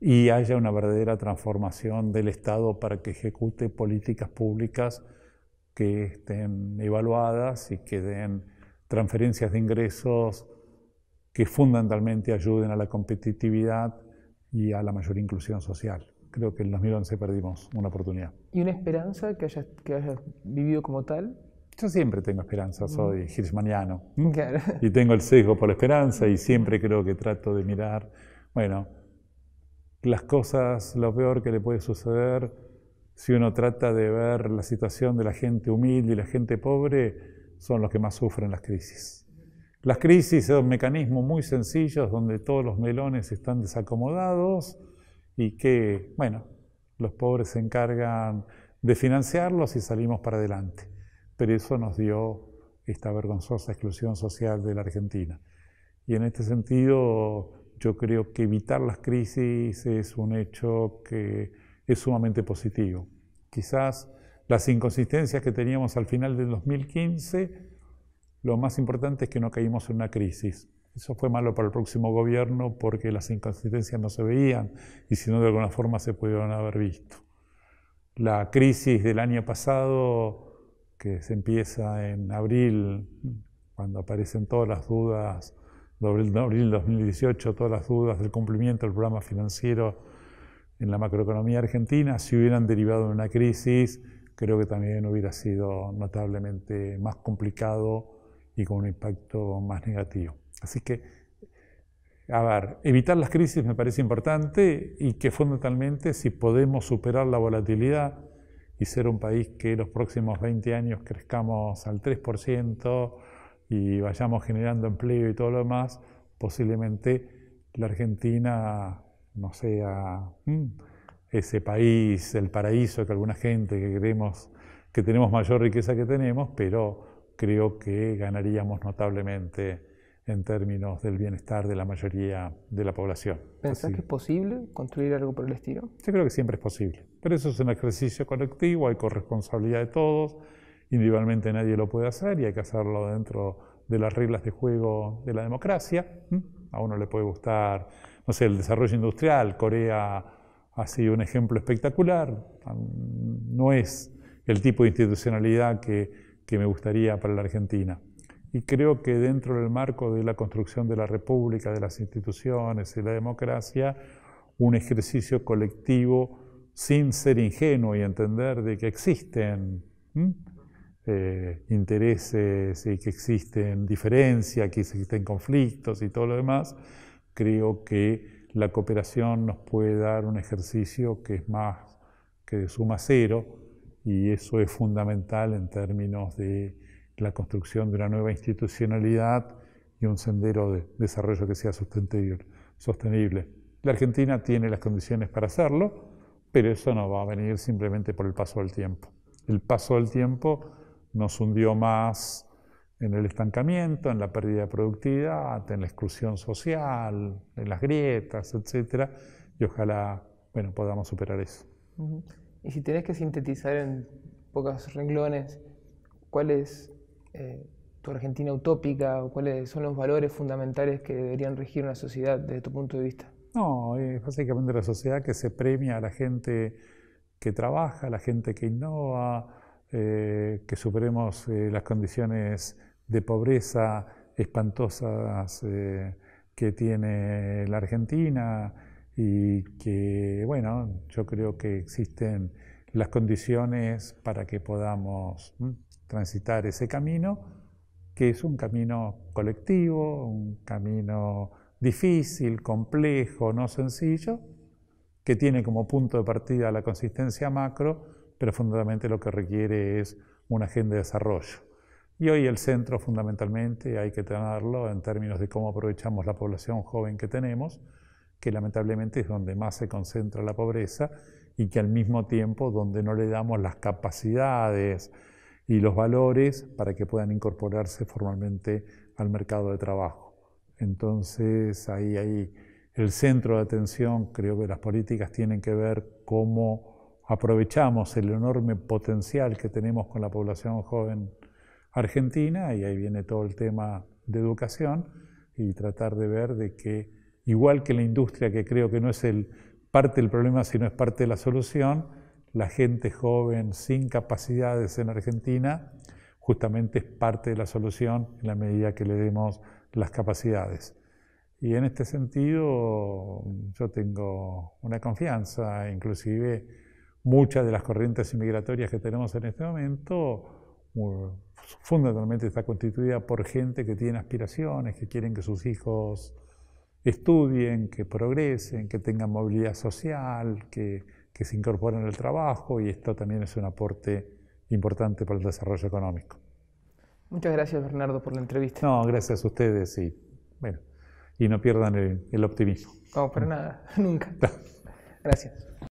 y haya una verdadera transformación del Estado para que ejecute políticas públicas que estén evaluadas y que den transferencias de ingresos que fundamentalmente ayuden a la competitividad y a la mayor inclusión social. Creo que en 2011 perdimos una oportunidad. ¿Y una esperanza que hayas, que hayas vivido como tal? Yo siempre tengo esperanza, mm. soy hirschmaniano. Y tengo el sesgo por la esperanza y mm. siempre creo que trato de mirar, bueno, las cosas, lo peor que le puede suceder si uno trata de ver la situación de la gente humilde y la gente pobre, son los que más sufren las crisis. Las crisis son mecanismos muy sencillos donde todos los melones están desacomodados y que, bueno, los pobres se encargan de financiarlos y salimos para adelante. Pero eso nos dio esta vergonzosa exclusión social de la Argentina. Y en este sentido, yo creo que evitar las crisis es un hecho que es sumamente positivo quizás las inconsistencias que teníamos al final del 2015, lo más importante es que no caímos en una crisis. Eso fue malo para el próximo gobierno porque las inconsistencias no se veían y si no de alguna forma se pudieron haber visto. La crisis del año pasado, que se empieza en abril, cuando aparecen todas las dudas, de abril 2018, todas las dudas del cumplimiento del programa financiero en la macroeconomía argentina, si hubieran derivado en una crisis, creo que también hubiera sido notablemente más complicado y con un impacto más negativo. Así que, a ver, evitar las crisis me parece importante y que fundamentalmente si podemos superar la volatilidad y ser un país que los próximos 20 años crezcamos al 3% y vayamos generando empleo y todo lo demás, posiblemente la Argentina no sea mm, ese país, el paraíso que alguna gente que creemos que tenemos mayor riqueza que tenemos, pero creo que ganaríamos notablemente en términos del bienestar de la mayoría de la población. ¿Pensás que es posible construir algo por el estilo? Yo creo que siempre es posible, pero eso es un ejercicio colectivo, hay corresponsabilidad de todos, individualmente nadie lo puede hacer y hay que hacerlo dentro de las reglas de juego de la democracia. A uno le puede gustar no sé, el desarrollo industrial. Corea ha sido un ejemplo espectacular. No es el tipo de institucionalidad que, que me gustaría para la Argentina. Y creo que dentro del marco de la construcción de la República, de las instituciones y la democracia, un ejercicio colectivo sin ser ingenuo y entender de que existen eh, intereses y que existen diferencias, que existen conflictos y todo lo demás, creo que la cooperación nos puede dar un ejercicio que es más que de suma cero y eso es fundamental en términos de la construcción de una nueva institucionalidad y un sendero de desarrollo que sea sostenible. La Argentina tiene las condiciones para hacerlo, pero eso no va a venir simplemente por el paso del tiempo. El paso del tiempo nos hundió más en el estancamiento, en la pérdida de productividad, en la exclusión social, en las grietas, etc. Y ojalá bueno, podamos superar eso. Y si tenés que sintetizar en pocos renglones, ¿cuál es eh, tu Argentina utópica o cuáles son los valores fundamentales que deberían regir una sociedad desde tu punto de vista? No, es básicamente la sociedad que se premia a la gente que trabaja, a la gente que innova, eh, que superemos eh, las condiciones de pobreza espantosas eh, que tiene la Argentina y que, bueno, yo creo que existen las condiciones para que podamos mm, transitar ese camino, que es un camino colectivo, un camino difícil, complejo, no sencillo, que tiene como punto de partida la consistencia macro, pero fundamentalmente lo que requiere es una agenda de desarrollo y hoy el centro fundamentalmente hay que tenerlo en términos de cómo aprovechamos la población joven que tenemos, que lamentablemente es donde más se concentra la pobreza y que al mismo tiempo donde no le damos las capacidades y los valores para que puedan incorporarse formalmente al mercado de trabajo. Entonces ahí, hay el centro de atención, creo que las políticas tienen que ver cómo aprovechamos el enorme potencial que tenemos con la población joven Argentina y ahí viene todo el tema de educación y tratar de ver de que, igual que la industria, que creo que no es el, parte del problema, sino es parte de la solución, la gente joven sin capacidades en Argentina justamente es parte de la solución en la medida que le demos las capacidades. Y en este sentido yo tengo una confianza, inclusive muchas de las corrientes inmigratorias que tenemos en este momento fundamentalmente está constituida por gente que tiene aspiraciones, que quieren que sus hijos estudien, que progresen, que tengan movilidad social, que, se incorporen al trabajo y esto también es un aporte importante para el desarrollo económico. Muchas gracias Bernardo por la entrevista. No, gracias a ustedes y bueno, y no pierdan el, el optimismo. No, para nada, nunca. Gracias.